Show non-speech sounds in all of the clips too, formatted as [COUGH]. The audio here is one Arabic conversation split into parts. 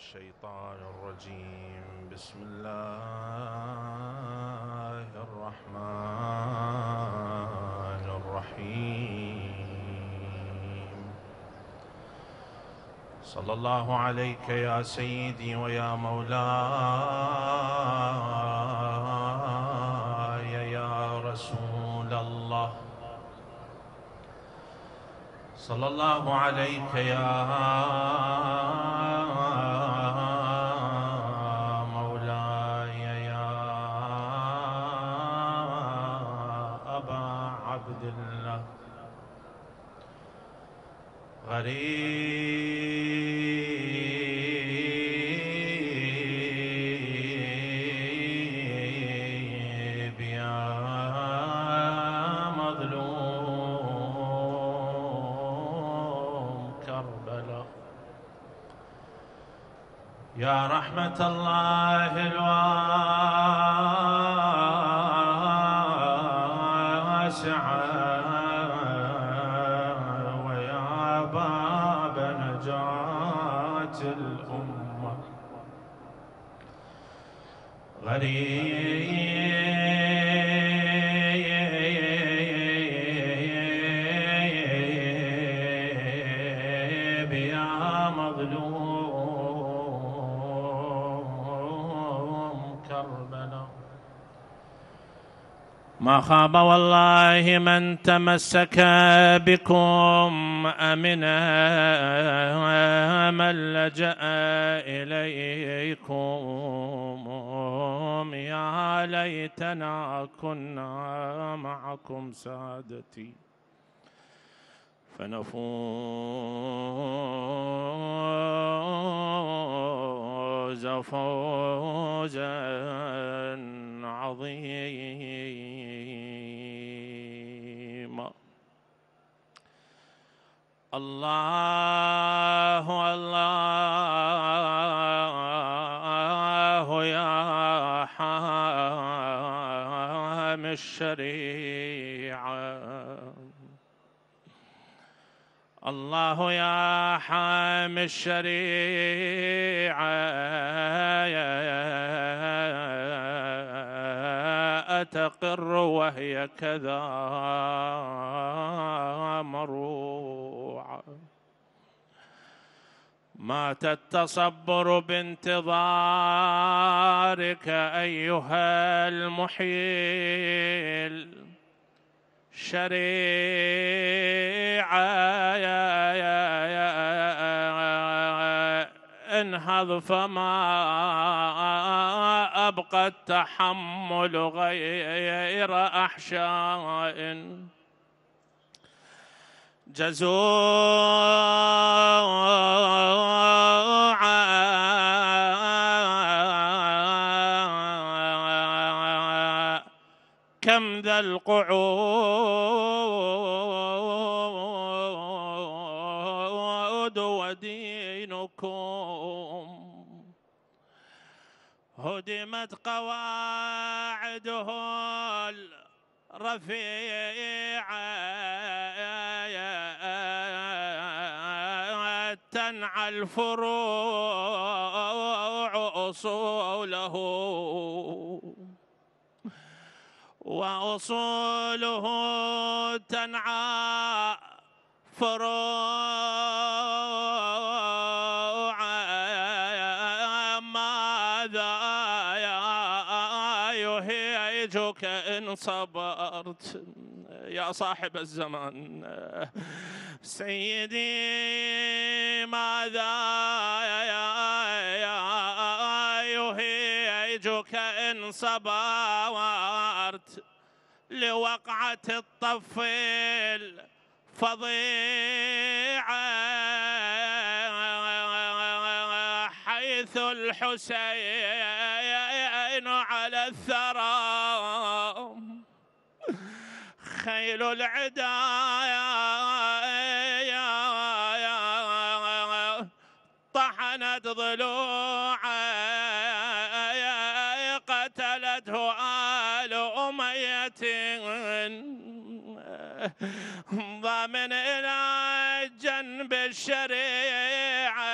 الشيطان الرجيم بسم الله الرحمن الرحيم صلى الله عليك يا سيدي ويا مولاي يا رسول الله صلى الله عليك يا قريب يا مظلوم كربلاء يا رحمة الله ما خاب والله من تمسك بكم أمنا من لجأ إليكم يا ليتنا كنا معكم سادتي فنفوز فوزا عظيما الله الله يا حام الشريعة الله يا حام الشريعة أتقر وهي كذا مرور مات التصبر بانتظارك ايها المحيل شريعه يا يا يا انهض فما ابقى التحمل غير احشاء جزوعا كم ذا القعود ودينكم هدمت قواعده الرفيعه الفروع أصوله وأصوله تنعى فروع ماذا يهيجك إن صبرت يا صاحب الزمان سيدي ماذا يهيجك إن صبرت لوقعة الطفل فظيعة حيث الحسين على الثرى خيل العدا طحنت ضلوع قتلته آل أمية ضامن إلى جنب الشريعه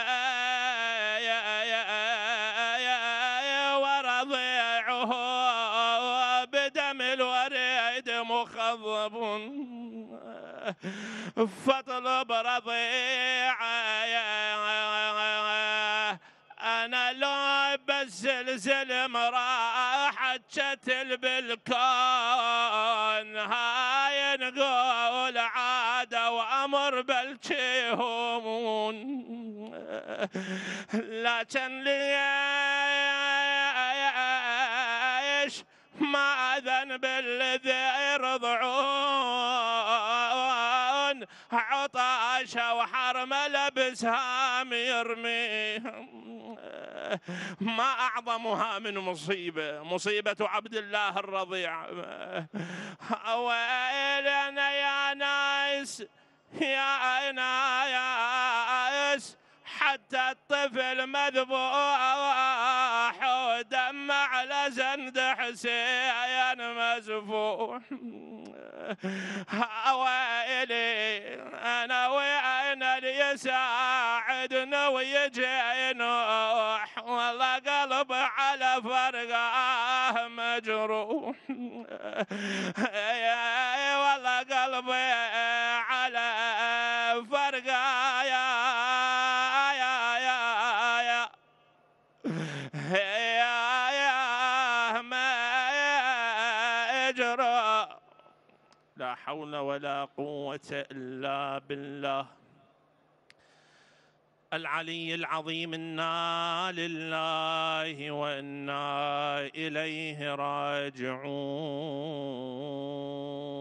فطلب رضيعي انا لو الزلم راح تشتل بالكون هاي نقول عادة وامر بلشيهم لكن ليه الأسهام يرميها ما أعظمها من مصيبة مصيبة عبد الله الرضيع ويلنا يا ناس يا ناس حتى الطفل مذبوح ودم على حسين مزفوح ويلي انا وين اللي يساعدنا ويجي نوح والله قلب على فرقه مجروح والله قلبي حول ولا قوة إلا بالله العلي العظيم إنا لله وإنا إليه راجعون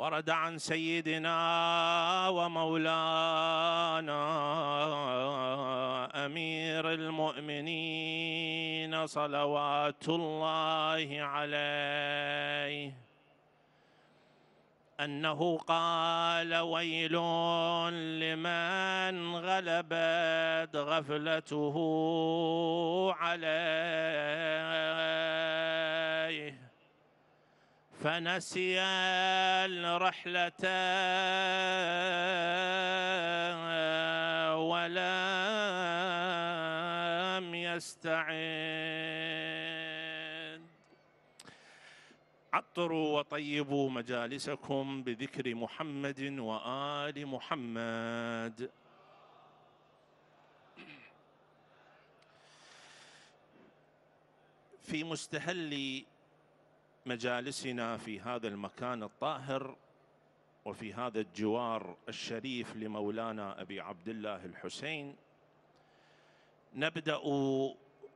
ورد عن سيدنا ومولانا امير المؤمنين صلوات الله عليه انه قال ويل لمن غلبت غفلته عليه فنسي الرحلة ولم يستعد عطروا وطيبوا مجالسكم بذكر محمد وآل محمد في مستهل مجالسنا في هذا المكان الطاهر وفي هذا الجوار الشريف لمولانا ابي عبد الله الحسين نبدا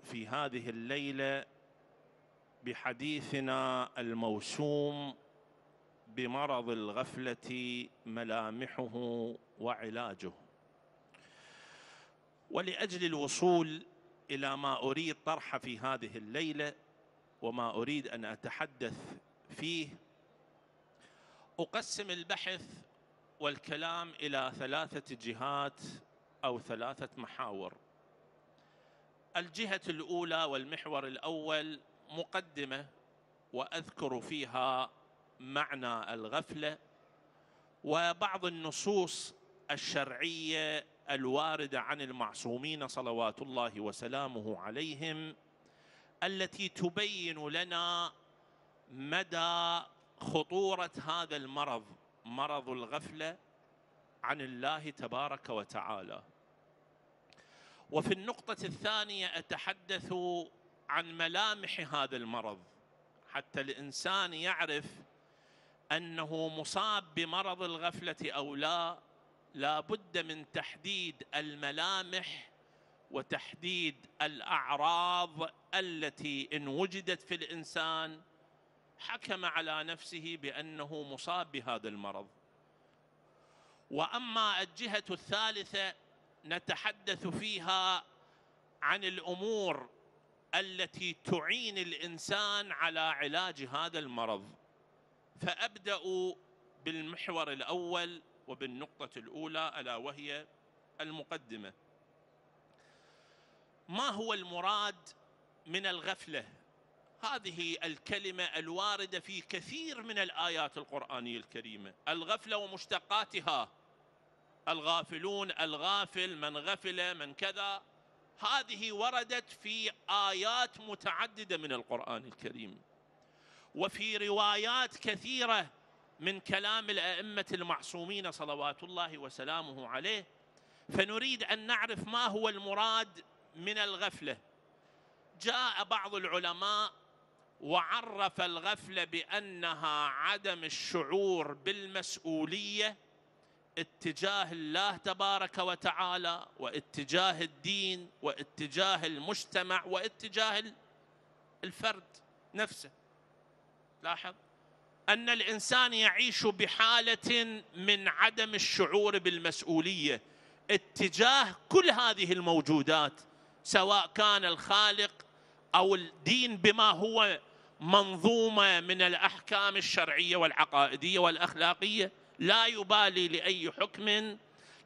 في هذه الليله بحديثنا الموسوم بمرض الغفله ملامحه وعلاجه ولاجل الوصول الى ما اريد طرحه في هذه الليله وما أريد أن أتحدث فيه أقسم البحث والكلام إلى ثلاثة جهات أو ثلاثة محاور الجهة الأولى والمحور الأول مقدمة وأذكر فيها معنى الغفلة وبعض النصوص الشرعية الواردة عن المعصومين صلوات الله وسلامه عليهم التي تبين لنا مدى خطورة هذا المرض مرض الغفلة عن الله تبارك وتعالى وفي النقطة الثانية أتحدث عن ملامح هذا المرض حتى الإنسان يعرف أنه مصاب بمرض الغفلة أو لا لا بد من تحديد الملامح وتحديد الاعراض التي ان وجدت في الانسان حكم على نفسه بانه مصاب بهذا المرض واما الجهه الثالثه نتحدث فيها عن الامور التي تعين الانسان على علاج هذا المرض فابدا بالمحور الاول وبالنقطه الاولى الا وهي المقدمه ما هو المراد من الغفله هذه الكلمه الوارده في كثير من الايات القرانيه الكريمه الغفله ومشتقاتها الغافلون الغافل من غفل من كذا هذه وردت في ايات متعدده من القران الكريم وفي روايات كثيره من كلام الائمه المعصومين صلوات الله وسلامه عليه فنريد ان نعرف ما هو المراد من الغفله جاء بعض العلماء وعرف الغفله بانها عدم الشعور بالمسؤوليه اتجاه الله تبارك وتعالى واتجاه الدين واتجاه المجتمع واتجاه الفرد نفسه لاحظ ان الانسان يعيش بحاله من عدم الشعور بالمسؤوليه اتجاه كل هذه الموجودات سواء كان الخالق او الدين بما هو منظومه من الاحكام الشرعيه والعقائديه والاخلاقيه لا يبالي لاي حكم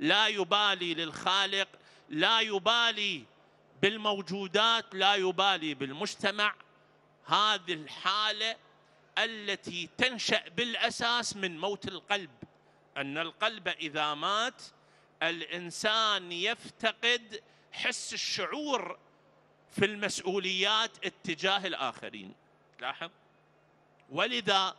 لا يبالي للخالق لا يبالي بالموجودات لا يبالي بالمجتمع هذه الحاله التي تنشا بالاساس من موت القلب ان القلب اذا مات الانسان يفتقد حس الشعور في المسؤوليات اتجاه الآخرين لاحظ ولذا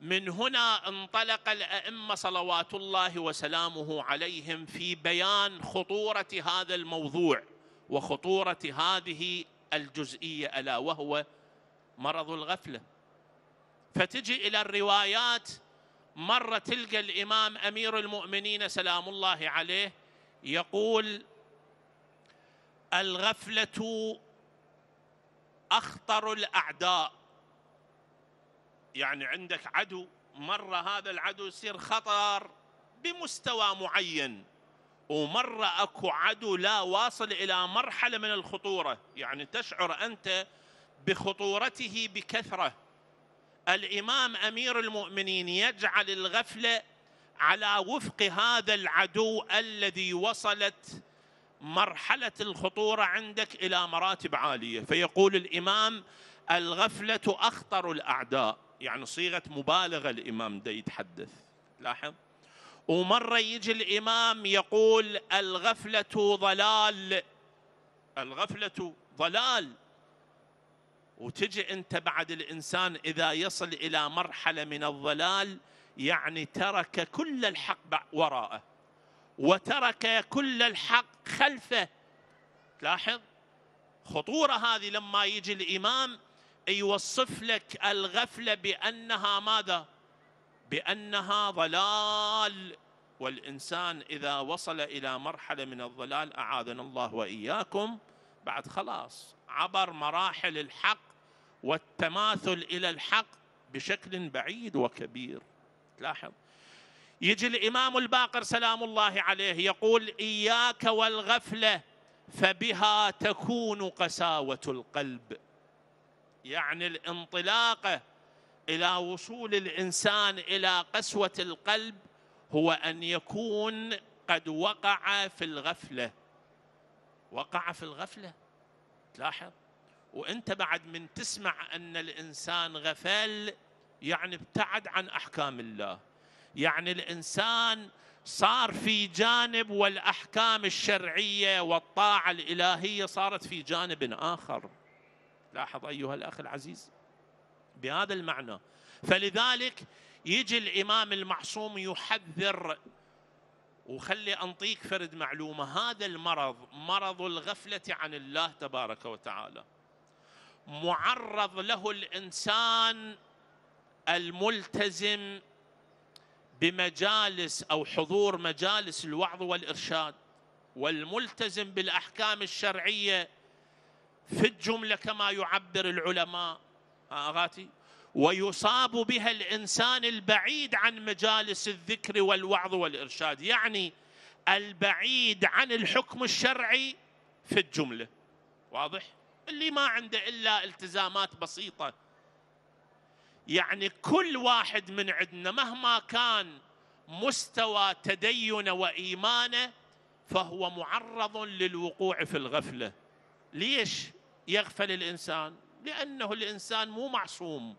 من هنا انطلق الأئمة صلوات الله وسلامه عليهم في بيان خطورة هذا الموضوع وخطورة هذه الجزئية ألا وهو مرض الغفلة فتجي إلى الروايات مرة تلقى الإمام أمير المؤمنين سلام الله عليه يقول الغفله اخطر الاعداء يعني عندك عدو مره هذا العدو يصير خطر بمستوى معين ومره اكو عدو لا واصل الى مرحله من الخطوره يعني تشعر انت بخطورته بكثره الامام امير المؤمنين يجعل الغفله على وفق هذا العدو الذي وصلت مرحلة الخطورة عندك إلى مراتب عالية فيقول الإمام الغفلة أخطر الأعداء يعني صيغة مبالغة الإمام ده يتحدث لاحظ ومرة يجي الإمام يقول الغفلة ضلال الغفلة ضلال وتجي أنت بعد الإنسان إذا يصل إلى مرحلة من الضلال يعني ترك كل الحق وراءه وترك كل الحق خلفه تلاحظ خطورة هذه لما يجي الإمام يوصف لك الغفلة بأنها ماذا بأنها ضلال والإنسان إذا وصل إلى مرحلة من الضلال أعاذنا الله وإياكم بعد خلاص عبر مراحل الحق والتماثل إلى الحق بشكل بعيد وكبير تلاحظ يجي الامام الباقر سلام الله عليه يقول اياك والغفله فبها تكون قساوه القلب يعني الانطلاقه الى وصول الانسان الى قسوه القلب هو ان يكون قد وقع في الغفله وقع في الغفله تلاحظ وانت بعد من تسمع ان الانسان غفل يعني ابتعد عن احكام الله يعني الانسان صار في جانب والاحكام الشرعيه والطاعه الالهيه صارت في جانب اخر لاحظ ايها الاخ العزيز بهذا المعنى فلذلك يجي الامام المعصوم يحذر وخلي انطيك فرد معلومه هذا المرض مرض الغفله عن الله تبارك وتعالى معرض له الانسان الملتزم بمجالس او حضور مجالس الوعظ والارشاد والملتزم بالاحكام الشرعيه في الجمله كما يعبر العلماء اغاتي ويصاب بها الانسان البعيد عن مجالس الذكر والوعظ والارشاد يعني البعيد عن الحكم الشرعي في الجمله واضح اللي ما عنده الا التزامات بسيطه يعني كل واحد من عندنا مهما كان مستوى تدينه وايمانه فهو معرض للوقوع في الغفله ليش يغفل الانسان لانه الانسان مو معصوم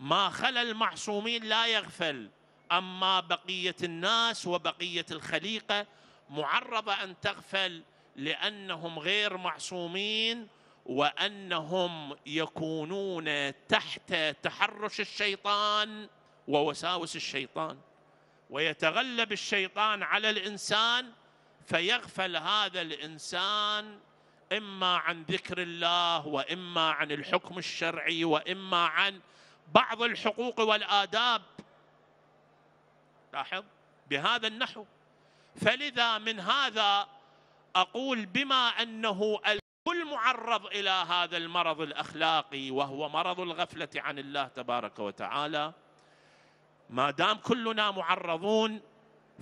ما خلا المعصومين لا يغفل اما بقيه الناس وبقيه الخليقه معرضه ان تغفل لانهم غير معصومين وانهم يكونون تحت تحرش الشيطان ووساوس الشيطان ويتغلب الشيطان على الانسان فيغفل هذا الانسان اما عن ذكر الله واما عن الحكم الشرعي واما عن بعض الحقوق والاداب لاحظ بهذا النحو فلذا من هذا اقول بما انه كل معرض الى هذا المرض الاخلاقي وهو مرض الغفله عن الله تبارك وتعالى ما دام كلنا معرضون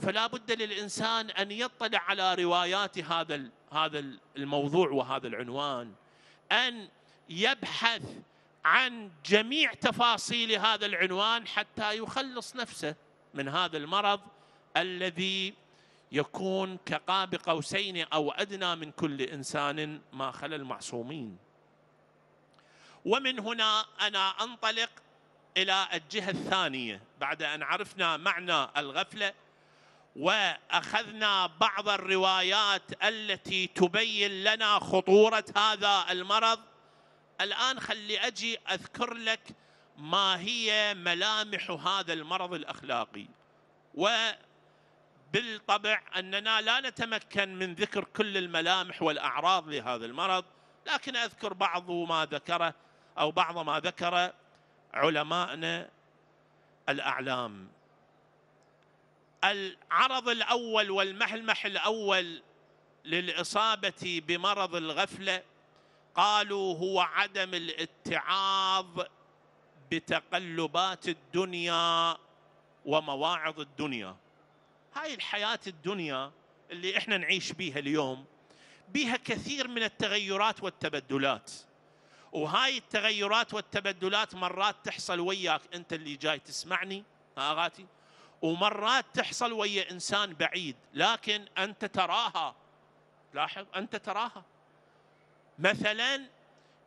فلا بد للانسان ان يطلع على روايات هذا هذا الموضوع وهذا العنوان ان يبحث عن جميع تفاصيل هذا العنوان حتى يخلص نفسه من هذا المرض الذي يكون كقاب قوسين او ادنى من كل انسان ما خلا المعصومين. ومن هنا انا انطلق الى الجهه الثانيه بعد ان عرفنا معنى الغفله واخذنا بعض الروايات التي تبين لنا خطوره هذا المرض الان خلي اجي اذكر لك ما هي ملامح هذا المرض الاخلاقي و بالطبع اننا لا نتمكن من ذكر كل الملامح والاعراض لهذا المرض لكن اذكر بعض ما ذكره او بعض ما ذكر علمائنا الاعلام العرض الاول والملمح الاول للاصابه بمرض الغفله قالوا هو عدم الاتعاظ بتقلبات الدنيا ومواعظ الدنيا هاي الحياة الدنيا اللي احنا نعيش بيها اليوم بيها كثير من التغيرات والتبدلات وهاي التغيرات والتبدلات مرات تحصل وياك انت اللي جاي تسمعني ها اغاتي ومرات تحصل ويا انسان بعيد لكن انت تراها لاحظ انت تراها مثلا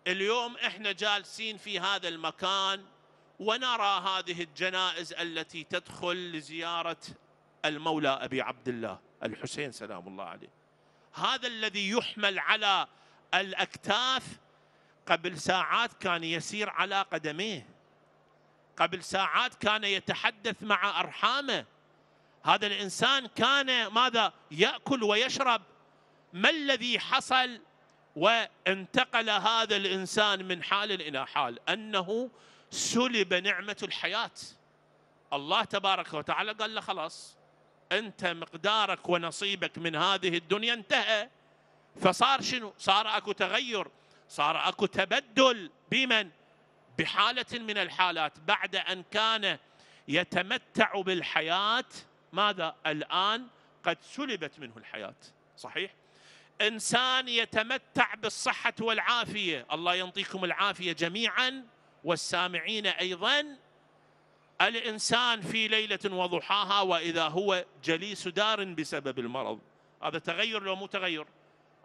اليوم احنا جالسين في هذا المكان ونرى هذه الجنائز التي تدخل لزياره المولى أبي عبد الله الحسين سلام الله عليه هذا الذي يحمل على الأكتاف قبل ساعات كان يسير على قدميه قبل ساعات كان يتحدث مع أرحامه هذا الإنسان كان ماذا يأكل ويشرب ما الذي حصل وانتقل هذا الإنسان من حال إلى حال أنه سلب نعمة الحياة الله تبارك وتعالى قال له خلاص انت مقدارك ونصيبك من هذه الدنيا انتهى فصار شنو صار اكو تغير صار اكو تبدل بمن بحاله من الحالات بعد ان كان يتمتع بالحياه ماذا الان قد سلبت منه الحياه صحيح انسان يتمتع بالصحه والعافيه الله ينطيكم العافيه جميعا والسامعين ايضا الإنسان في ليلة وضحاها وإذا هو جليس دار بسبب المرض هذا تغير لو مو تغير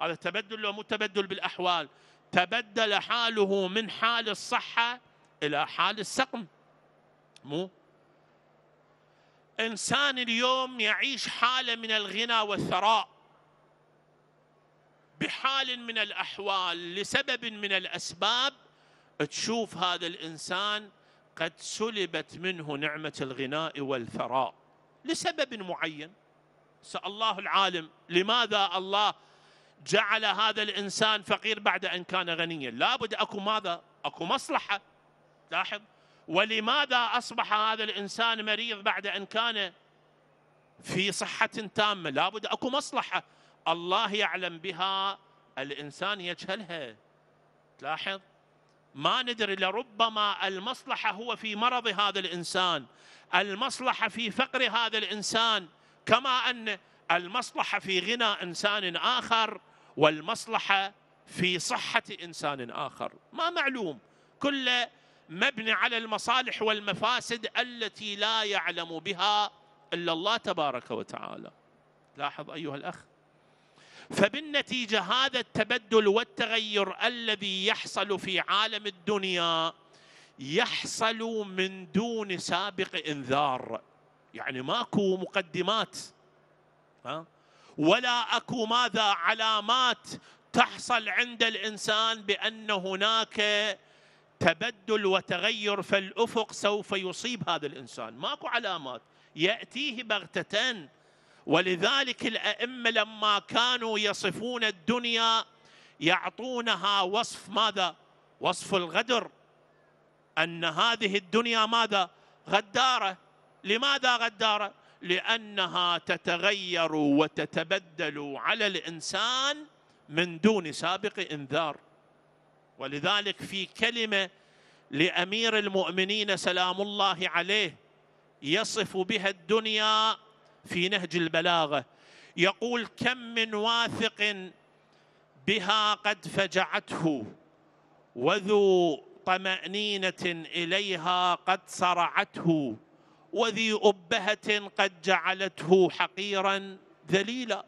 هذا تبدل لو مو تبدل بالأحوال تبدل حاله من حال الصحة إلى حال السقم مو إنسان اليوم يعيش حالة من الغنى والثراء بحال من الأحوال لسبب من الأسباب تشوف هذا الإنسان قد سلبت منه نعمة الغناء والثراء لسبب معين سأل الله العالم لماذا الله جعل هذا الإنسان فقير بعد أن كان غنيا لابد أكو ماذا أكو مصلحة لاحظ ولماذا أصبح هذا الإنسان مريض بعد أن كان في صحة تامة لابد أكو مصلحة الله يعلم بها الإنسان يجهلها تلاحظ ما ندري لربما المصلحة هو في مرض هذا الإنسان المصلحة في فقر هذا الإنسان كما أن المصلحة في غنى إنسان آخر والمصلحة في صحة إنسان آخر ما معلوم كل مبني على المصالح والمفاسد التي لا يعلم بها إلا الله تبارك وتعالى لاحظ أيها الأخ فبالنتيجه هذا التبدل والتغير الذي يحصل في عالم الدنيا يحصل من دون سابق انذار يعني ماكو مقدمات ها ولا اكو ماذا علامات تحصل عند الانسان بان هناك تبدل وتغير في الافق سوف يصيب هذا الانسان ماكو علامات ياتيه بغته ولذلك الائمه لما كانوا يصفون الدنيا يعطونها وصف ماذا؟ وصف الغدر ان هذه الدنيا ماذا؟ غداره لماذا غداره؟ لانها تتغير وتتبدل على الانسان من دون سابق انذار ولذلك في كلمه لامير المؤمنين سلام الله عليه يصف بها الدنيا في نهج البلاغه يقول كم من واثق بها قد فجعته وذو طمأنينة إليها قد صرعته وذي أبهة قد جعلته حقيرا ذليلا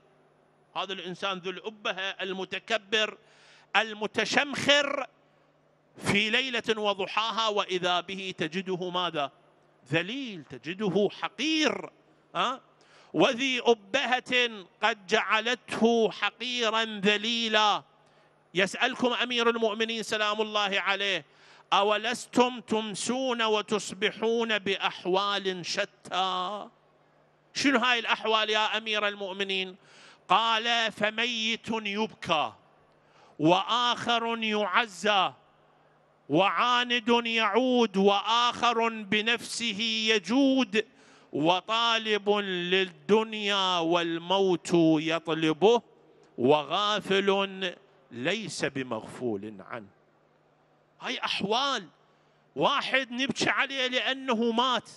هذا الإنسان ذو الأبهة المتكبر المتشمخر في ليلة وضحاها وإذا به تجده ماذا ذليل تجده حقير أه؟ وذي أبهة قد جعلته حقيرا ذليلا يسألكم أمير المؤمنين سلام الله عليه أولستم تمسون وتصبحون بأحوال شتى شنو هاي الأحوال يا أمير المؤمنين قال فميت يبكى وآخر يعزى وعاند يعود وآخر بنفسه يجود وطالب للدنيا والموت يطلبه وغافل ليس بمغفول عنه هاي أحوال واحد نبكي عليه لأنه مات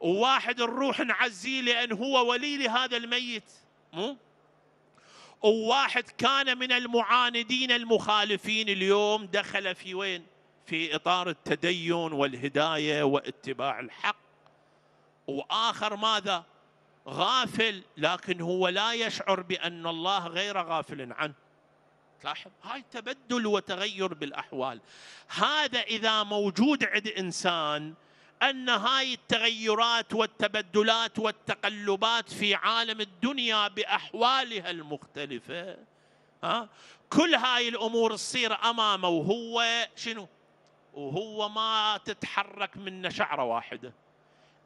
وواحد الروح نعزيه لأن هو ولي لهذا الميت مو؟ وواحد كان من المعاندين المخالفين اليوم دخل في وين؟ في إطار التدين والهداية واتباع الحق واخر ماذا غافل لكن هو لا يشعر بان الله غير غافل عنه تلاحظ هاي تبدل وتغير بالاحوال هذا اذا موجود عند انسان ان هاي التغيرات والتبدلات والتقلبات في عالم الدنيا باحوالها المختلفه ها كل هاي الامور تصير امامه وهو شنو وهو ما تتحرك منه شعره واحده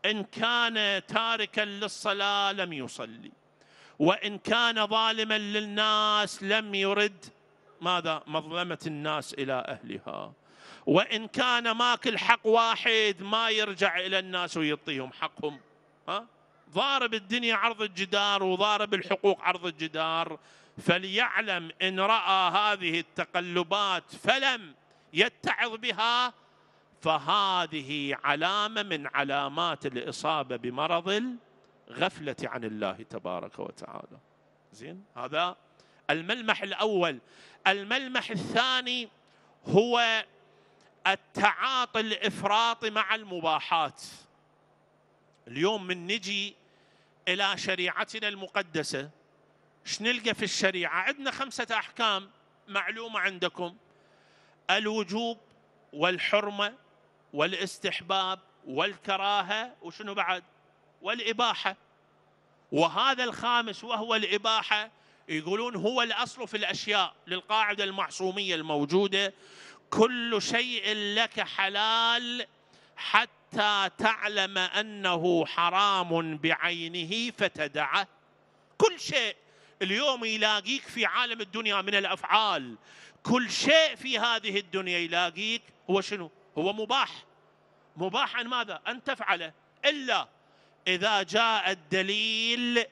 ان كان تاركا للصلاه لم يصلي وان كان ظالما للناس لم يرد ماذا مظلمه الناس الى اهلها وان كان ماكل حق واحد ما يرجع الى الناس ويعطيهم حقهم ها ضارب الدنيا عرض الجدار وضارب الحقوق عرض الجدار فليعلم ان راى هذه التقلبات فلم يتعظ بها فهذه علامه من علامات الاصابه بمرض الغفله عن الله تبارك وتعالى. زين هذا الملمح الاول. الملمح الثاني هو التعاطي الافراطي مع المباحات. اليوم من نجي الى شريعتنا المقدسه ايش نلقى في الشريعه؟ عندنا خمسه احكام معلومه عندكم الوجوب والحرمه والاستحباب والكراهه وشنو بعد؟ والاباحه وهذا الخامس وهو الاباحه يقولون هو الاصل في الاشياء للقاعده المعصوميه الموجوده كل شيء لك حلال حتى تعلم انه حرام بعينه فتدعه كل شيء اليوم يلاقيك في عالم الدنيا من الافعال كل شيء في هذه الدنيا يلاقيك هو شنو؟ هو مباح مباح عن ماذا أن تفعله إلا إذا جاء الدليل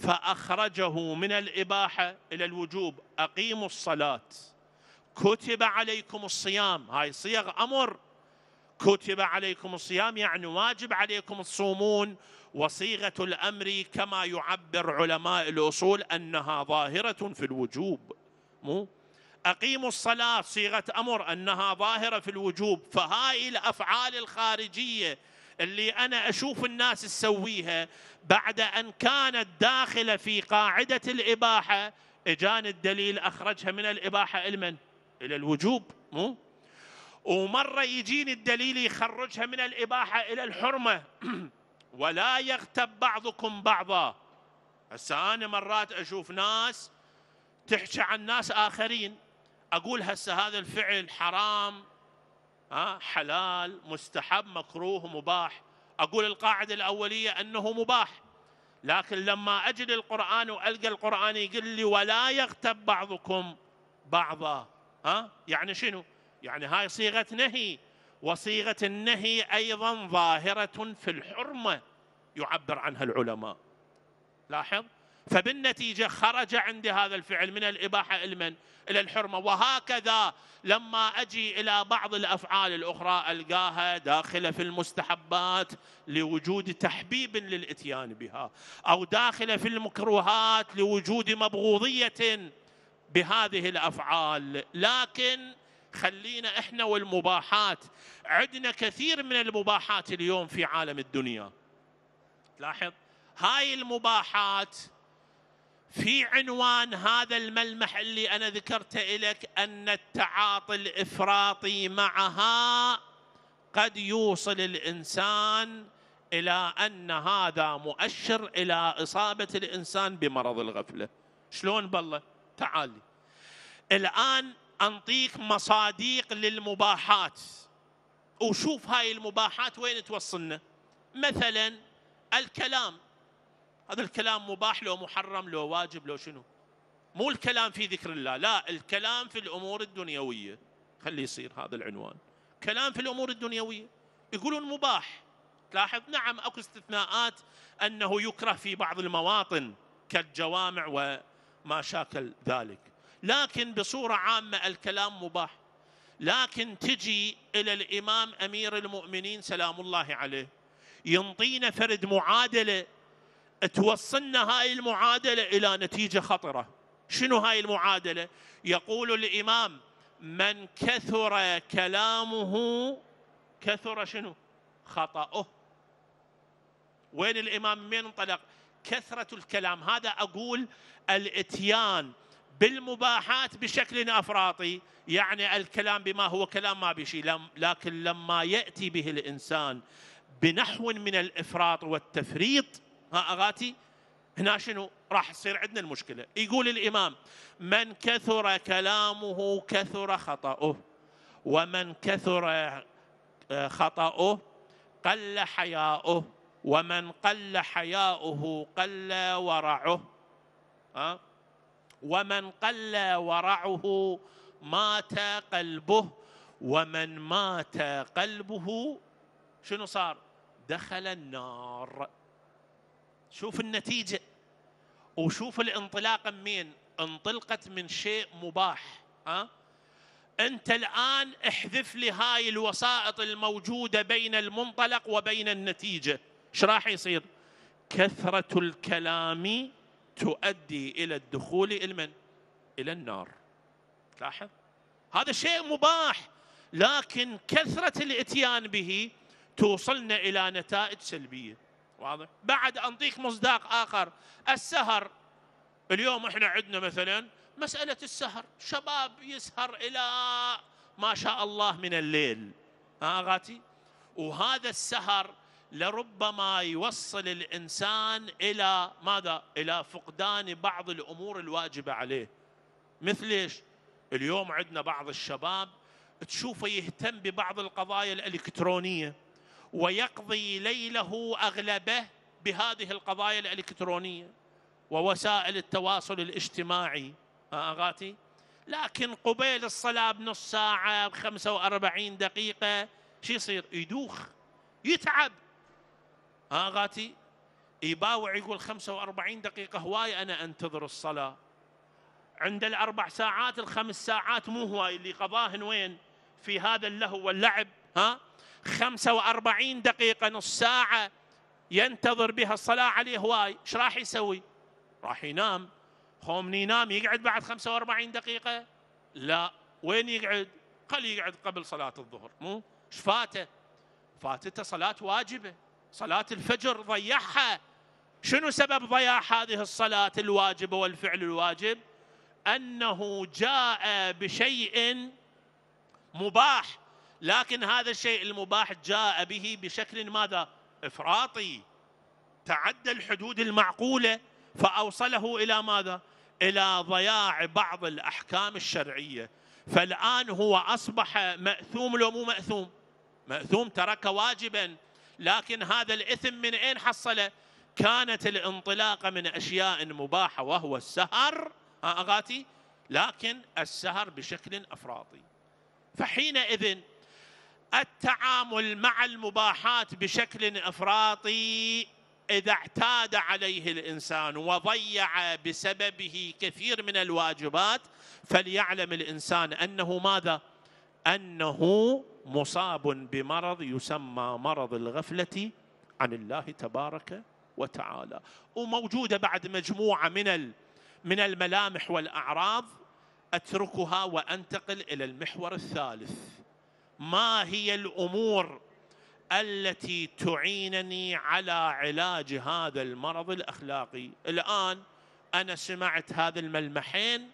فأخرجه من الإباحة إلى الوجوب أقيموا الصلاة كتب عليكم الصيام هاي صيغ أمر كتب عليكم الصيام يعني واجب عليكم تصومون وصيغة الأمر كما يعبر علماء الأصول أنها ظاهرة في الوجوب مو أقيموا الصلاة صيغة أمر أنها ظاهرة في الوجوب فهاي الأفعال الخارجية اللي أنا أشوف الناس تسويها بعد أن كانت داخلة في قاعدة الإباحة إجان الدليل أخرجها من الإباحة من؟ إلى الوجوب مو؟ ومرة يجيني الدليل يخرجها من الإباحة إلى الحرمة [CLEARS THROAT] ولا يغتب بعضكم بعضا هسه أنا مرات أشوف ناس تحكي عن ناس آخرين اقول هسه هذا الفعل حرام ها حلال مستحب مكروه مباح اقول القاعده الاوليه انه مباح لكن لما اجد القران والقى القران يقول لي ولا يغتب بعضكم بعضا ها يعني شنو يعني هاي صيغه نهي وصيغه النهي ايضا ظاهره في الحرمه يعبر عنها العلماء لاحظ فبالنتيجة خرج عندي هذا الفعل من الإباحة المن إلى الحرمة وهكذا لما أجي إلى بعض الأفعال الأخرى ألقاها داخلة في المستحبات لوجود تحبيب للإتيان بها أو داخلة في المكروهات لوجود مبغوضية بهذه الأفعال لكن خلينا إحنا والمباحات عندنا كثير من المباحات اليوم في عالم الدنيا لاحظ هاي المباحات في عنوان هذا الملمح اللي انا ذكرته لك ان التعاطي الافراطي معها قد يوصل الانسان الى ان هذا مؤشر الى اصابه الانسان بمرض الغفله شلون بالله تعالي الان انطيك مصاديق للمباحات وشوف هاي المباحات وين توصلنا مثلا الكلام هذا الكلام مباح لو محرم لو واجب لو شنو مو الكلام في ذكر الله لا الكلام في الأمور الدنيوية خلي يصير هذا العنوان كلام في الأمور الدنيوية يقولون مباح تلاحظ نعم أكو استثناءات أنه يكره في بعض المواطن كالجوامع وما شاكل ذلك لكن بصورة عامة الكلام مباح لكن تجي إلى الإمام أمير المؤمنين سلام الله عليه ينطينا فرد معادلة توصلنا هاي المعادلة إلى نتيجة خطرة شنو هاي المعادلة؟ يقول الإمام من كثر كلامه كثر شنو؟ خطأه وين الإمام من انطلق؟ كثرة الكلام هذا أقول الإتيان بالمباحات بشكل افراطي يعني الكلام بما هو كلام ما بشيء لكن لما ياتي به الانسان بنحو من الافراط والتفريط اغاتي هنا شنو راح تصير عندنا المشكله يقول الامام من كثر كلامه كثر خطاه ومن كثر آه، خطاه قل حياؤه ومن قل حياؤه قل ورعه ها آه؟ ومن قل ورعه مات قلبه ومن مات قلبه شنو صار دخل النار شوف النتيجة وشوف الانطلاقة من انطلقت من شيء مباح ها أنت الآن احذف لي هاي الوسائط الموجودة بين المنطلق وبين النتيجة ايش راح يصير كثرة الكلام تؤدي إلى الدخول إلى من؟ إلى النار لاحظ هذا شيء مباح لكن كثرة الاتيان به توصلنا إلى نتائج سلبية واضح بعد أنطيك مصداق آخر السهر اليوم إحنا عندنا مثلا مسألة السهر شباب يسهر إلى ما شاء الله من الليل ها غاتي وهذا السهر لربما يوصل الانسان الى ماذا؟ الى فقدان بعض الامور الواجبه عليه. مثل ايش؟ اليوم عندنا بعض الشباب تشوفه يهتم ببعض القضايا الالكترونيه ويقضي ليله اغلبه بهذه القضايا الالكترونيه ووسائل التواصل الاجتماعي اغاتي لكن قبيل الصلاه بنص ساعه ب 45 دقيقه شو يصير؟ يدوخ يتعب اغاتي يباوع يقول 45 دقيقه هواي انا انتظر الصلاه عند الاربع ساعات الخمس ساعات مو هواي اللي قضاهن وين؟ في هذا اللهو واللعب ها خمسة وأربعين دقيقة نص ساعة ينتظر بها الصلاة عليه هواي ايش راح يسوي راح ينام خومني ينام يقعد بعد 45 دقيقة لا وين يقعد قال يقعد قبل صلاة الظهر مو ايش فاته فاتته صلاة واجبة صلاة الفجر ضيعها شنو سبب ضياع هذه الصلاة الواجبة والفعل الواجب أنه جاء بشيء مباح لكن هذا الشيء المباح جاء به بشكل ماذا افراطي تعدى الحدود المعقوله فاوصله الى ماذا الى ضياع بعض الاحكام الشرعيه فالان هو اصبح ماثوم لو مو ماثوم ماثوم ترك واجبا لكن هذا الاثم من اين حصله كانت الانطلاقه من اشياء مباحه وهو السهر اغاتي لكن السهر بشكل افراطي فحينئذ التعامل مع المباحات بشكل افراطي اذا اعتاد عليه الانسان وضيع بسببه كثير من الواجبات فليعلم الانسان انه ماذا؟ انه مصاب بمرض يسمى مرض الغفله عن الله تبارك وتعالى وموجوده بعد مجموعه من من الملامح والاعراض اتركها وانتقل الى المحور الثالث ما هي الامور التي تعينني على علاج هذا المرض الاخلاقي الان انا سمعت هذا الملمحين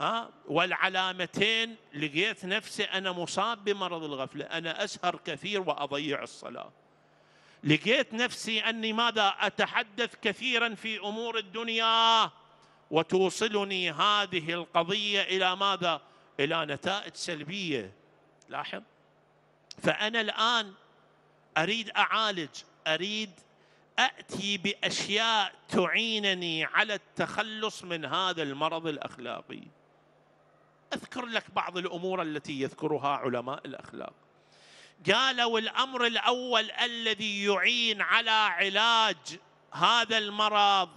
ها والعلامتين لقيت نفسي انا مصاب بمرض الغفله انا اسهر كثير واضيع الصلاه لقيت نفسي اني ماذا اتحدث كثيرا في امور الدنيا وتوصلني هذه القضيه الى ماذا الى نتائج سلبيه لاحظ فأنا الآن أريد أعالج أريد أتي بأشياء تعينني على التخلص من هذا المرض الأخلاقي أذكر لك بعض الأمور التي يذكرها علماء الأخلاق قالوا الأمر الأول الذي يعين على علاج هذا المرض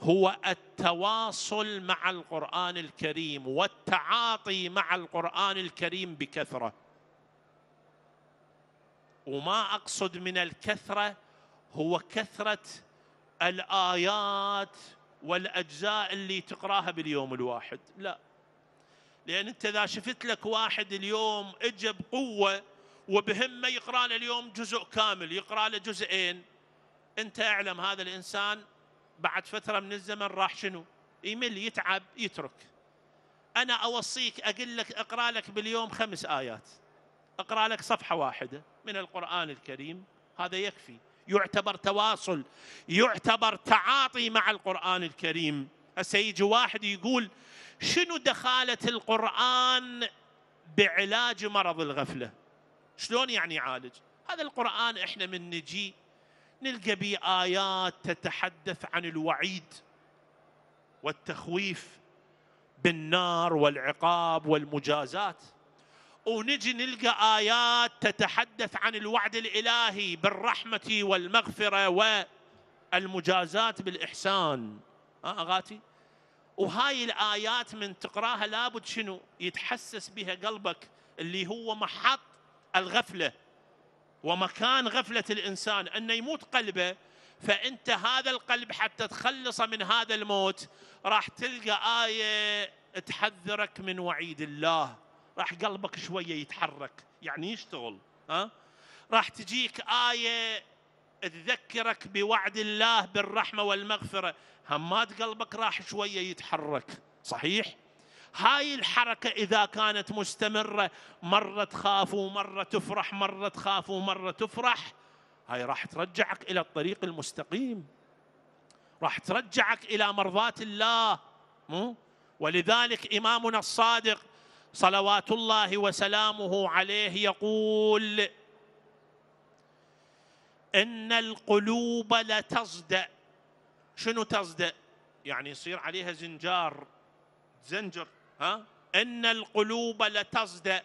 هو التواصل مع القران الكريم والتعاطي مع القران الكريم بكثره وما اقصد من الكثره هو كثره الايات والاجزاء اللي تقراها باليوم الواحد لا لان انت اذا شفت لك واحد اليوم اجى بقوه وبهمه يقرا له اليوم جزء كامل يقرا له جزئين انت اعلم هذا الانسان بعد فتره من الزمن راح شنو؟ يمل يتعب يترك انا اوصيك اقول لك اقرا لك باليوم خمس ايات اقرا لك صفحه واحده من القران الكريم هذا يكفي يعتبر تواصل يعتبر تعاطي مع القران الكريم هسه يجي واحد يقول شنو دخاله القران بعلاج مرض الغفله شلون يعني يعالج هذا القران احنا من نجي نلقى به ايات تتحدث عن الوعيد والتخويف بالنار والعقاب والمجازات ونجي نلقى ايات تتحدث عن الوعد الالهي بالرحمه والمغفره والمجازات بالاحسان آه اغاتي وهاي الايات من تقراها لابد شنو يتحسس بها قلبك اللي هو محط الغفله ومكان غفلة الإنسان أن يموت قلبه فأنت هذا القلب حتى تخلص من هذا الموت راح تلقى آية تحذرك من وعيد الله راح قلبك شوية يتحرك يعني يشتغل ها راح تجيك آية تذكرك بوعد الله بالرحمة والمغفرة همات قلبك راح شوية يتحرك صحيح هاي الحركة إذا كانت مستمرة مرة تخاف ومرة تفرح مرة تخاف ومرة تفرح هاي راح ترجعك إلى الطريق المستقيم راح ترجعك إلى مرضاة الله مو؟ ولذلك إمامنا الصادق صلوات الله وسلامه عليه يقول إن القلوب لتصدأ شنو تصدأ يعني يصير عليها زنجار زنجر ها إن القلوب لتصدأ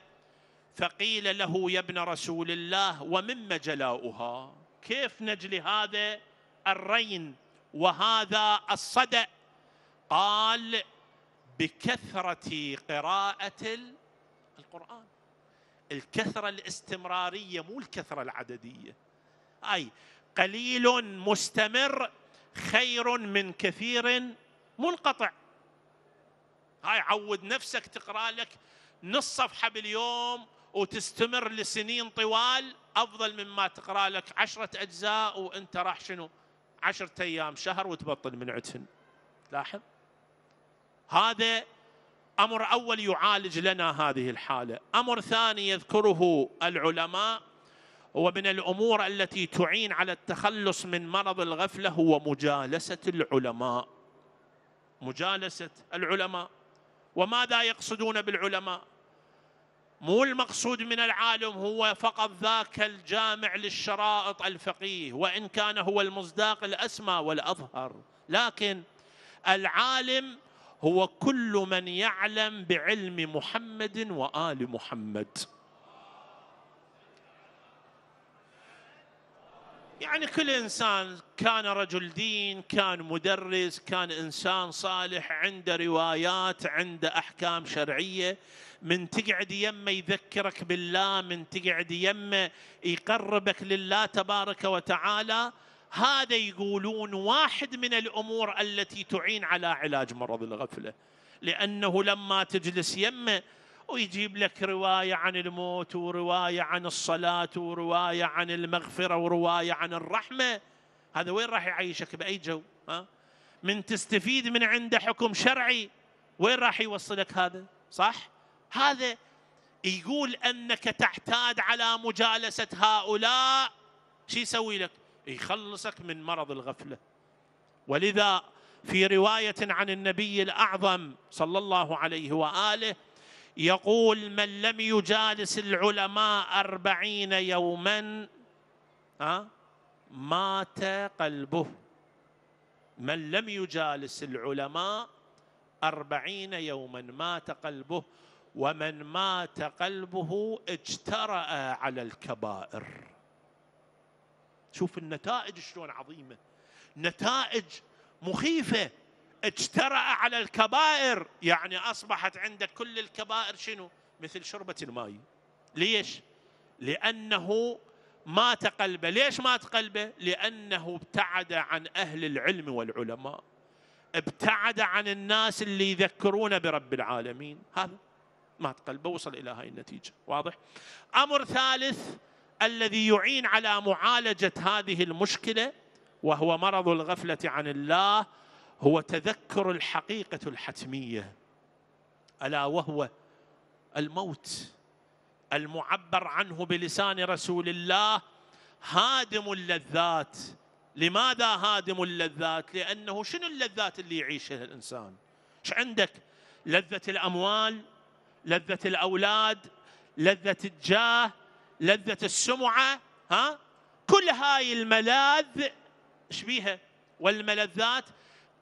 فقيل له يا ابن رسول الله ومما جلاؤها كيف نجلي هذا الرين وهذا الصدأ قال بكثرة قراءة القرآن الكثرة الاستمرارية مو الكثرة العددية أي قليل مستمر خير من كثير منقطع هاي عود نفسك تقرا لك نص صفحه باليوم وتستمر لسنين طوال افضل مما تقرا لك عشرة اجزاء وانت راح شنو؟ عشرة ايام شهر وتبطل من عدفن لاحظ هذا امر اول يعالج لنا هذه الحاله، امر ثاني يذكره العلماء ومن الامور التي تعين على التخلص من مرض الغفله هو مجالسه العلماء. مجالسه العلماء وماذا يقصدون بالعلماء مو المقصود من العالم هو فقط ذاك الجامع للشرائط الفقيه وان كان هو المصداق الاسمى والاظهر لكن العالم هو كل من يعلم بعلم محمد وال محمد يعني كل انسان كان رجل دين كان مدرس كان انسان صالح عنده روايات عنده احكام شرعيه من تقعد يمه يذكرك بالله من تقعد يمه يقربك لله تبارك وتعالى هذا يقولون واحد من الامور التي تعين على علاج مرض الغفله لانه لما تجلس يمه ويجيب لك روايه عن الموت وروايه عن الصلاه وروايه عن المغفره وروايه عن الرحمه هذا وين راح يعيشك باي جو ها من تستفيد من عنده حكم شرعي وين راح يوصلك هذا صح هذا يقول انك تعتاد على مجالسه هؤلاء شو يسوي لك يخلصك من مرض الغفله ولذا في روايه عن النبي الاعظم صلى الله عليه واله يقول من لم يجالس العلماء أربعين يوما مات قلبه من لم يجالس العلماء أربعين يوما مات قلبه ومن مات قلبه اجترأ على الكبائر شوف النتائج شلون عظيمة نتائج مخيفة اجترأ على الكبائر يعني أصبحت عندك كل الكبائر شنو مثل شربة الماء ليش لأنه مات قلبه ليش مات قلبه لأنه ابتعد عن أهل العلم والعلماء ابتعد عن الناس اللي يذكرون برب العالمين هذا مات قلبه وصل إلى هاي النتيجة واضح أمر ثالث الذي يعين على معالجة هذه المشكلة وهو مرض الغفلة عن الله هو تذكر الحقيقه الحتميه الا وهو الموت المعبر عنه بلسان رسول الله هادم اللذات لماذا هادم اللذات لانه شنو اللذات اللي يعيشها الانسان ايش عندك لذه الاموال لذه الاولاد لذه الجاه لذه السمعه ها كل هاي الملاذ شبيها والملذات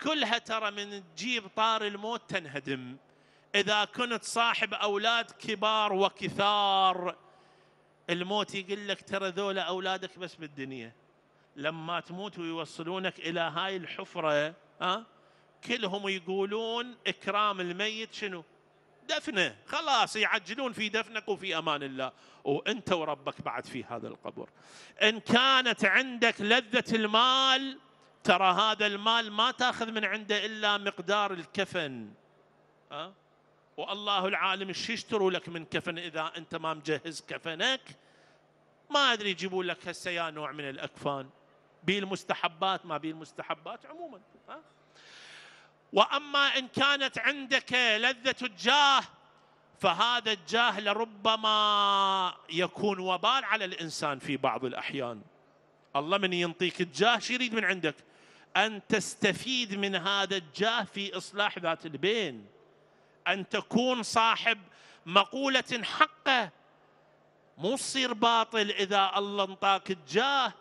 كلها ترى من تجيب طار الموت تنهدم إذا كنت صاحب أولاد كبار وكثار الموت يقول لك ترى ذولا أولادك بس بالدنيا لما تموت ويوصلونك إلى هاي الحفرة ها كلهم يقولون إكرام الميت شنو دفنه خلاص يعجلون في دفنك وفي امان الله وانت وربك بعد في هذا القبر ان كانت عندك لذه المال ترى هذا المال ما تاخذ من عنده الا مقدار الكفن أه؟ والله العالم ايش يشتروا لك من كفن اذا انت ما مجهز كفنك ما ادري يجيبوا لك هسه يا نوع من الاكفان بالمستحبات ما بالمستحبات عموما أه؟ واما ان كانت عندك لذه الجاه فهذا الجاه لربما يكون وبال على الانسان في بعض الاحيان الله من ينطيك الجاه شو يريد من عندك أن تستفيد من هذا الجاه في إصلاح ذات البين أن تكون صاحب مقولة حقه مو تصير باطل إذا الله انطاك الجاه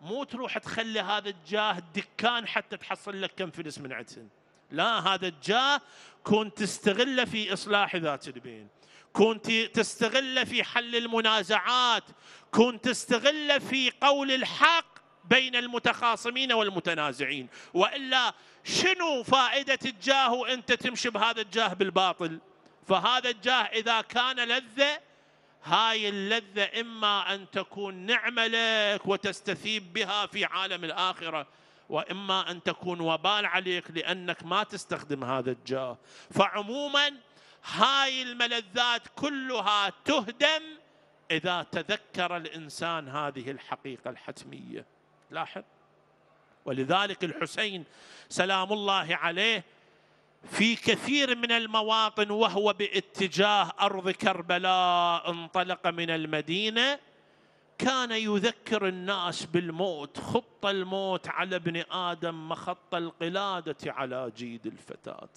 مو تروح تخلي هذا الجاه دكان حتى تحصل لك كم فلس من عدسن لا هذا الجاه كنت تستغله في إصلاح ذات البين كنت تستغله في حل المنازعات كنت تستغله في قول الحق بين المتخاصمين والمتنازعين والا شنو فائده الجاه وانت تمشي بهذا الجاه بالباطل فهذا الجاه اذا كان لذه هاي اللذه اما ان تكون نعمه لك وتستثيب بها في عالم الاخره واما ان تكون وبال عليك لانك ما تستخدم هذا الجاه فعموما هاي الملذات كلها تهدم اذا تذكر الانسان هذه الحقيقه الحتميه لاحظ ولذلك الحسين سلام الله عليه في كثير من المواطن وهو باتجاه ارض كربلاء انطلق من المدينه كان يذكر الناس بالموت خط الموت على ابن ادم مخط القلاده على جيد الفتاه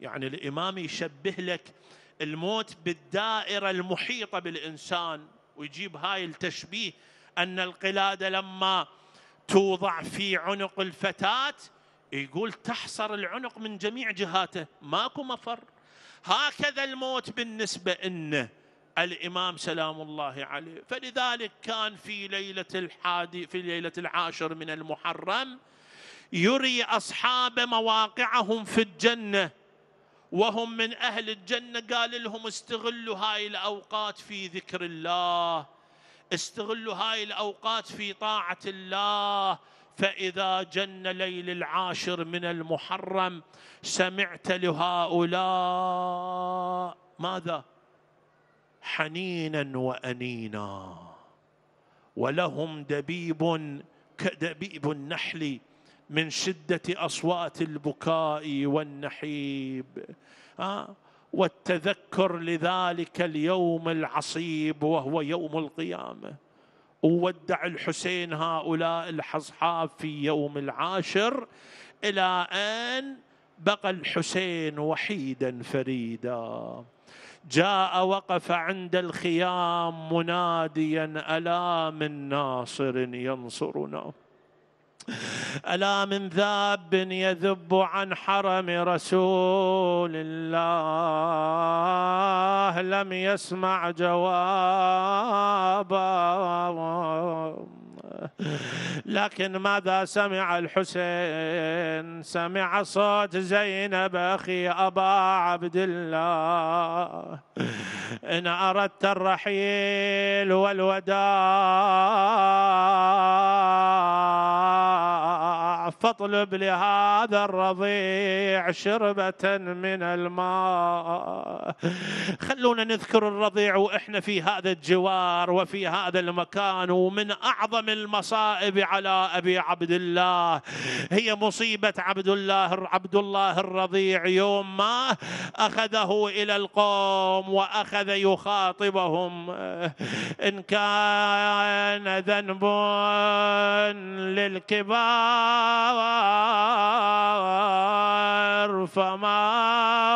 يعني الإمام يشبه لك الموت بالدائرة المحيطة بالإنسان ويجيب هاي التشبيه أن القلادة لما توضع في عنق الفتاة يقول تحصر العنق من جميع جهاته ماكو مفر هكذا الموت بالنسبة إنه الإمام سلام الله عليه فلذلك كان في ليلة الحادي في ليلة العاشر من المحرم يري أصحاب مواقعهم في الجنة وهم من أهل الجنة قال لهم استغلوا هاي الأوقات في ذكر الله استغلوا هاي الأوقات في طاعة الله فإذا جن ليل العاشر من المحرم سمعت لهؤلاء ماذا حنينا وأنينا ولهم دبيب كدبيب النحل من شدة أصوات البكاء والنحيب آه. والتذكر لذلك اليوم العصيب وهو يوم القيامة وودع الحسين هؤلاء الحصحاب في يوم العاشر إلى أن بقى الحسين وحيدا فريدا جاء وقف عند الخيام مناديا ألا من ناصر ينصرنا ألا من ذاب يذب عن حرم رسول الله لم يسمع جوابا لكن ماذا سمع الحسين سمع صوت زينب أخي أبا عبد الله إن أردت الرحيل والوداع فاطلب لهذا الرضيع شربة من الماء خلونا نذكر الرضيع وإحنا في هذا الجوار وفي هذا المكان ومن أعظم الم المصائب على ابي عبد الله هي مصيبه عبد الله عبد الله الرضيع يوم ما اخذه الى القوم واخذ يخاطبهم ان كان ذنب للكبار فما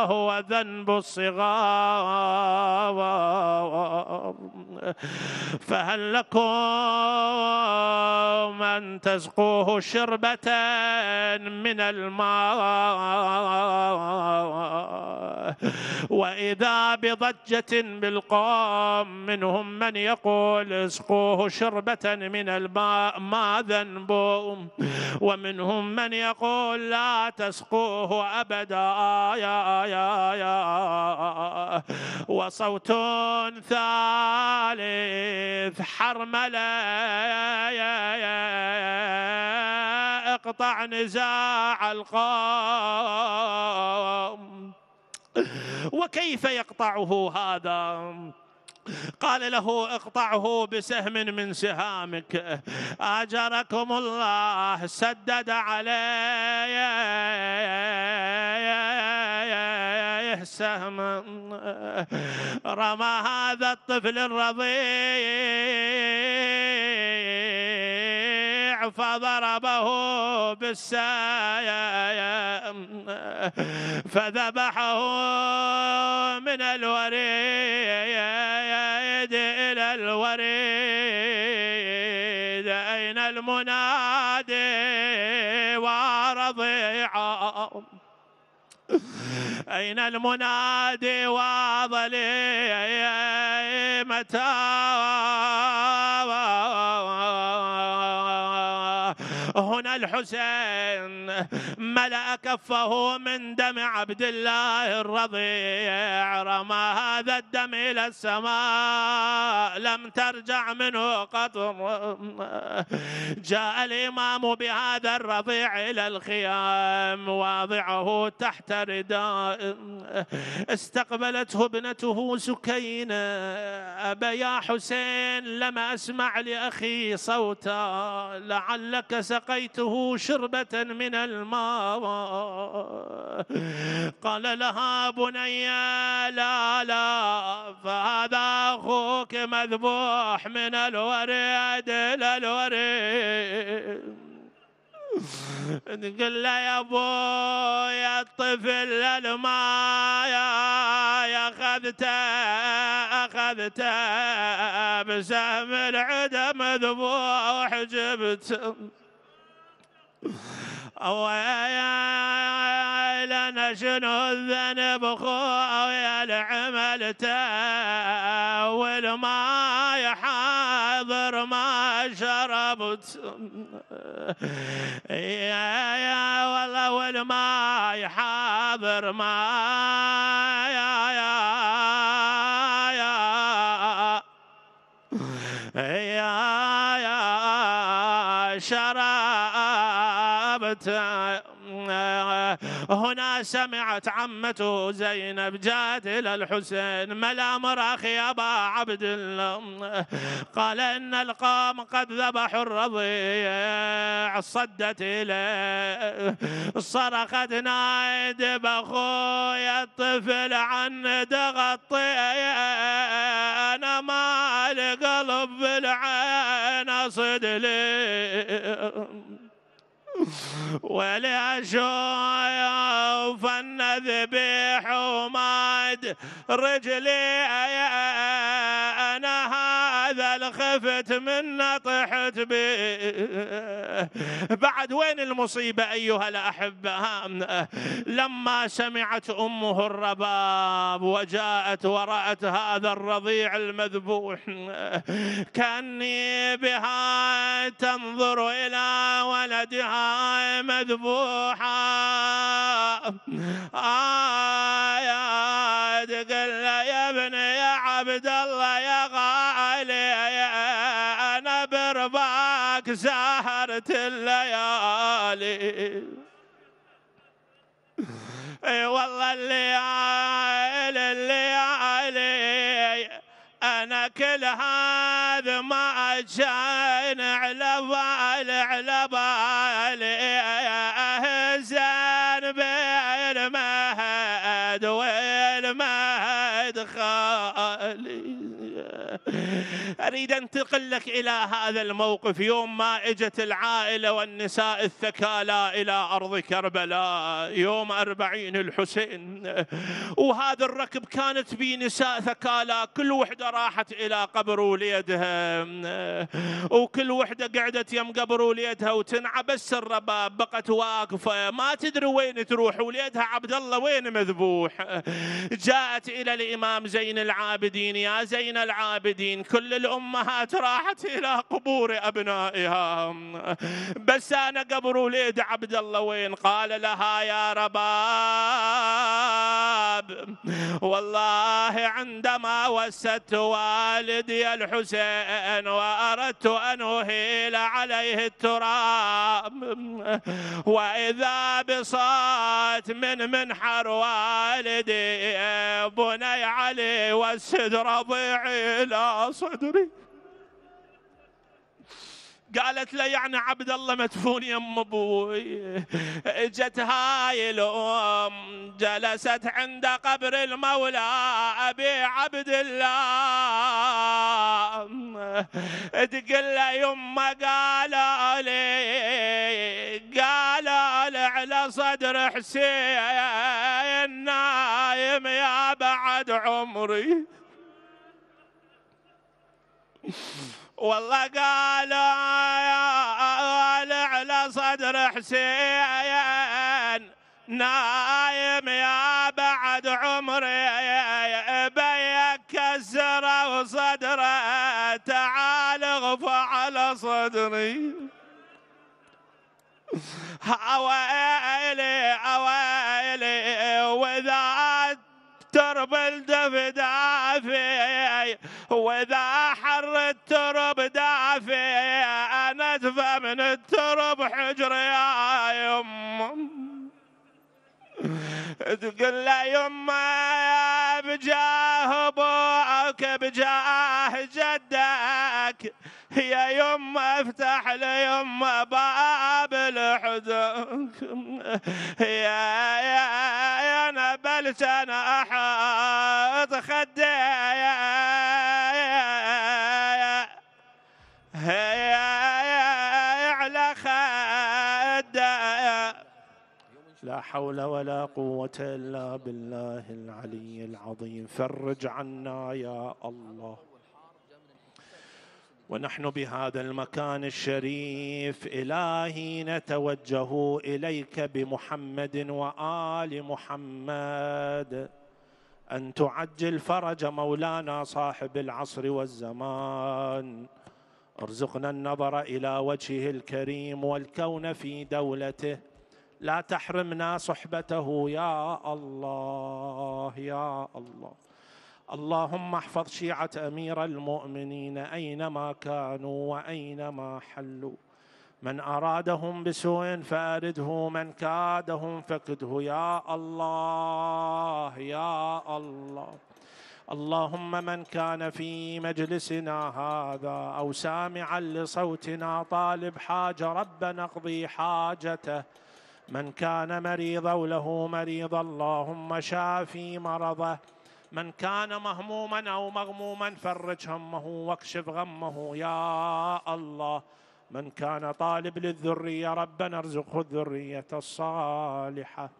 هو ذنب الصغار [LAUGHS] فهل لكم أن تسقوه شربة من الماء وإذا بضجة بالقوم منهم من يقول اسقوه شربة من الماء ما ذنبه ومنهم من يقول لا تسقوه أبدا يا يا يا وصوت ثاني الثالث حرملة اقطع نزاع القوم وكيف يقطعه هذا قال له اقطعه بسهم من سهامك اجركم الله سدد عليه سهما رمى هذا الطفل الرضيع فضربه بالسايا فذبحه من الوريد إلى الوريد أين المنادي ورضيعه أين المنادي وظليمته الحسين ملأ كفه من دم عبد الله الرضيع رمى هذا الدم إلى السماء لم ترجع منه قطر جاء الإمام بهذا الرضيع إلى الخيام واضعه تحت رداء استقبلته ابنته سكينة أبا يا حسين لم أسمع لأخي صوتا لعلك سقيته شربة من الماء آه، آه، آه، قال لها بني لا لا فهذا أخوك مذبوح من الوريد إلى الوريد قل له يا ابويا الطفل الماء يا اخذته اخذته بسهم العدم مذبوح جبت ويلنا شنو الذنب خويا تاول والماي حاضر ما شربت يا والله والماي حاضر ما يا يا يا يا شراب غابت هنا سمعت عمته زينب جاءت إلى الحسين ملا أخي أبا عبد الله قال إن القوم قد ذبحوا الرضيع صدت إليه صرخت نايد أخويا الطفل عن تغطي أنا ما القلب بالعين أصد لي ولأشوف ذبيح وماد رجلي أنا خفت منا طحت به بعد وين المصيبة أيها الأحبة لما سمعت أمه الرباب وجاءت ورأت هذا الرضيع المذبوح كأني بها تنظر إلى ولدها مذبوحا آيات آه، قل يا ابن يا عبد الله يا إيه والله الليالي علي أنا كل هذا ما كان على بالي على بالي أهزان بالمهد والمهد بعد خالي أريد أنتقل لك إلى هذا الموقف يوم ما إجت العائلة والنساء الثكالى إلى أرض كربلاء يوم أربعين الحسين وهذا الركب كانت به نساء ثكالى كل وحدة راحت إلى قبر وليدها وكل وحدة قعدت يم قبر وليدها وتنعى بس الرباب بقت واقفة ما تدري وين تروح وليدها عبد الله وين مذبوح جاءت إلى الإمام زين العابدين يا زين العابدين كل الأمهات راحت إلى قبور أبنائها بس أنا قبر وليد عبد الله وين قال لها يا رباب والله عندما وست والدي الحسين وأردت أن أهيل عليه التراب وإذا بصات من منحر والدي بني علي واسد ربيعي لا صدري قالت له يعني عبد الله مدفون يم ابوي اجت هاي الام جلست عند قبر المولى ابي عبد الله تقول له يما قال لي قال على صدر حسين نايم بعد عمري والله قال على صدر حسين نايم يا بعد عمري بيك كسر وصدره تعال اغفى على صدري ويلي ويلي قبل دفدافي وإذا حر الترب دافي أنا أدفى من الترب حجري يا يم تقول له يما بجاه ابوك بجاه جدك يا يما افتح لي يما باب لحدك يا يا يا نبي قلت أنا احط خدى لا حول ولا قوة إلا بالله العلي العظيم فرج عنا يا الله ونحن بهذا المكان الشريف الهي نتوجه اليك بمحمد وال محمد ان تعجل فرج مولانا صاحب العصر والزمان ارزقنا النظر الى وجهه الكريم والكون في دولته لا تحرمنا صحبته يا الله يا الله اللهم احفظ شيعه امير المؤمنين اينما كانوا واينما حلوا من ارادهم بسوء فارده من كادهم فقده يا الله يا الله اللهم من كان في مجلسنا هذا او سامعا لصوتنا طالب حاجه ربنا اقضي حاجته من كان مريضا وله مريض اللهم شافي مرضه من كان مهموما أو مغموما فرج همه واكشف غمه يا الله من كان طالب للذرية ربنا ارزقه الذرية الصالحة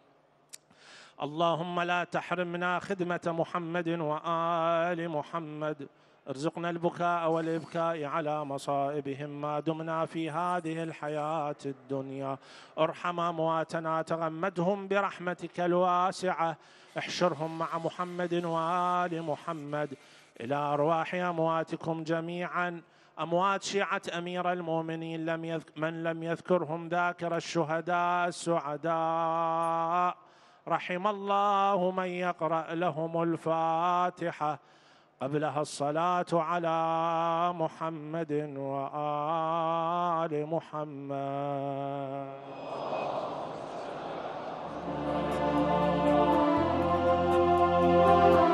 اللهم لا تحرمنا خدمة محمد وآل محمد ارزقنا البكاء والابكاء على مصائبهم ما دمنا في هذه الحياه الدنيا ارحم امواتنا تغمدهم برحمتك الواسعه احشرهم مع محمد وال محمد الى ارواح امواتكم جميعا اموات شيعه امير المؤمنين لم يذك من لم يذكرهم ذاكر الشهداء السعداء رحم الله من يقرا لهم الفاتحه قبلها الصلاة على محمد وآل محمد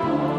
Thank you.